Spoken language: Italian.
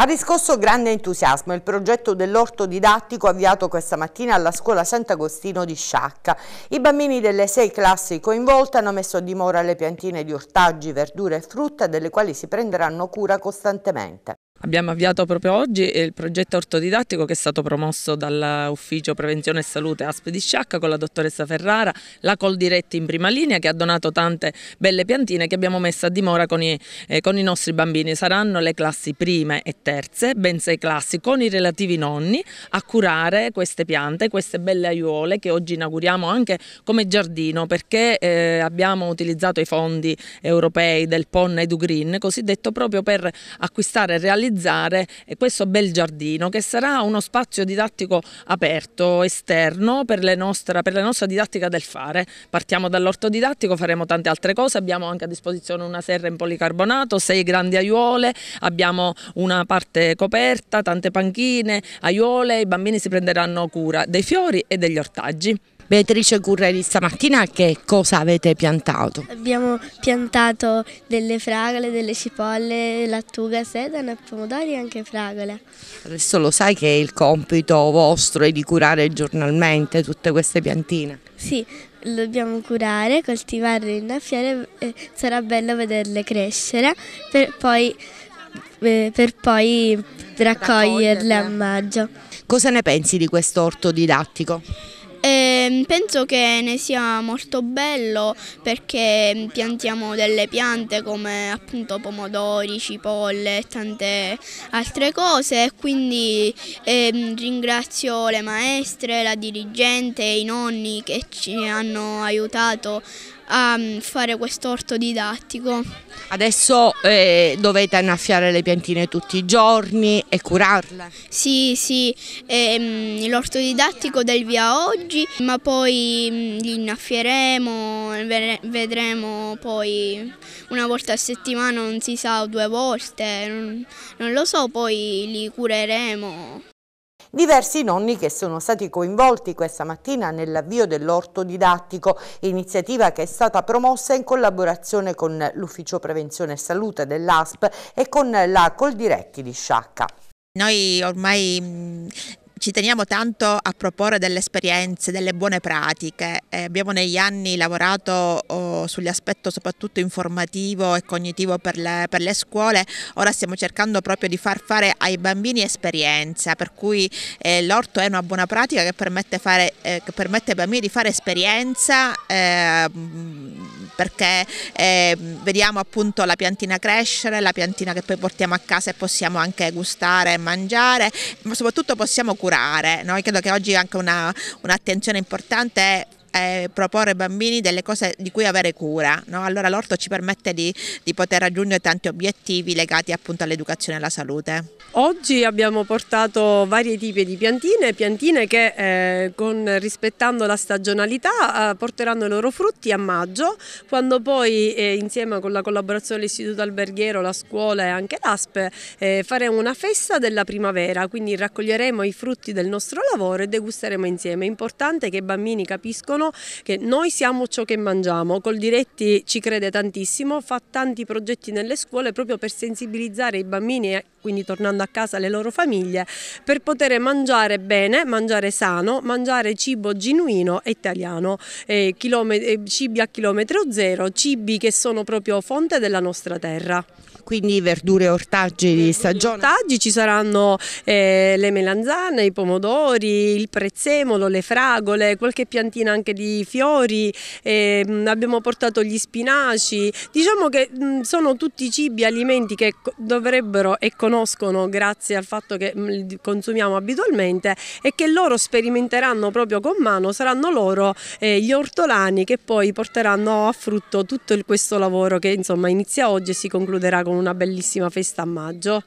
Ha riscosso grande entusiasmo il progetto dell'orto didattico avviato questa mattina alla scuola Sant'Agostino di Sciacca. I bambini delle sei classi coinvolte hanno messo a dimora le piantine di ortaggi, verdure e frutta delle quali si prenderanno cura costantemente. Abbiamo avviato proprio oggi il progetto ortodidattico che è stato promosso dall'Ufficio Prevenzione e Salute ASP di Sciacca con la dottoressa Ferrara, la Coldiretti in prima linea che ha donato tante belle piantine che abbiamo messo a dimora con i, eh, con i, nostri bambini. Saranno le classi prime e terze, ben sei classi, con i relativi nonni a curare queste piante, queste belle aiuole che oggi inauguriamo anche come giardino perché eh, abbiamo utilizzato i fondi europei del PON EduGreen, cosiddetto proprio per acquistare e realizzare realizzare eh, questo bel giardino che sarà uno spazio didattico aperto, esterno per, nostre, per la nostra didattica del fare. Partiamo dall'orto didattico, faremo tante altre cose, abbiamo anche a disposizione una serra in policarbonato, sei grandi aiuole, abbiamo una parte coperta, tante panchine, aiuole, i bambini si prenderanno cura dei fiori e degli ortaggi. Beatrice Curreri stamattina che cosa avete piantato? Abbiamo piantato delle fragole, delle cipolle, lattuga, sedano, pomodori e anche fragole. Adesso lo sai che il compito vostro è di curare giornalmente tutte queste piantine? Sì, le dobbiamo curare, coltivarle, innaffiare, e eh, sarà bello vederle crescere per poi, eh, per poi raccoglierle a maggio. Cosa ne pensi di questo orto didattico? Eh, Ehm, penso che ne sia molto bello perché mm, piantiamo delle piante come appunto pomodori, cipolle e tante altre cose quindi ehm, ringrazio le maestre, la dirigente, i nonni che ci hanno aiutato a mm, fare questo orto didattico. Adesso eh, dovete annaffiare le piantine tutti i giorni e curarle? Sì, sì, ehm, l'orto didattico del via oggi, ma poi mh, mm, li innaffieremo, vedremo poi una volta a settimana, non si sa, due volte, non, non lo so, poi li cureremo. Diversi nonni che sono stati coinvolti questa mattina nell'avvio dell'orto didattico, iniziativa che è stata promossa in collaborazione con l'Ufficio Prevenzione e Salute dell'ASP e con la Coldiretti di Sciacca. Noi ormai ci teniamo tanto a proporre delle esperienze, delle buone pratiche. Eh, abbiamo negli anni lavorato oh, aspetti soprattutto informativo e cognitivo per le, per le, scuole, ora stiamo cercando proprio di far fare ai bambini esperienza, per cui eh, l'orto è una buona pratica che permette, fare, eh, che permette, ai bambini di fare esperienza eh, perché eh, vediamo appunto la piantina crescere, la piantina che poi portiamo a casa e possiamo anche gustare e mangiare, ma soprattutto possiamo curare. Noi credo che oggi anche un'attenzione importante è eh, proporre ai bambini delle cose di cui avere cura. No? Allora l'orto ci permette di, di, poter raggiungere tanti obiettivi legati appunto all'educazione e alla salute. Oggi abbiamo portato vari tipi di piantine, piantine che eh, con, rispettando la stagionalità eh, porteranno i loro frutti a maggio, quando poi eh, insieme con la collaborazione dell'Istituto Alberghiero, la scuola e anche l'ASPE eh, faremo una festa della primavera, quindi raccoglieremo i frutti del nostro lavoro e degusteremo insieme. È importante che i bambini capiscono sono che noi siamo ciò che mangiamo. Col Diretti ci crede tantissimo, fa tanti progetti nelle scuole proprio per sensibilizzare i bambini quindi tornando a casa le loro famiglie, per poter mangiare bene, mangiare sano, mangiare cibo genuino e italiano, eh, cibi a chilometro zero, cibi che sono proprio fonte della nostra terra. Quindi verdure e ortaggi di stagione? Ortaggi ci saranno eh, le melanzane, i pomodori, il prezzemolo, le fragole, qualche piantina anche anche di fiori, eh, abbiamo portato gli spinaci, diciamo che mh, mm, sono tutti cibi, alimenti che dovrebbero e conoscono grazie al fatto che mh, mm, consumiamo abitualmente e che loro sperimenteranno proprio con mano, saranno loro eh, gli ortolani che poi porteranno a frutto tutto questo lavoro che insomma inizia oggi e si concluderà con una bellissima festa a maggio.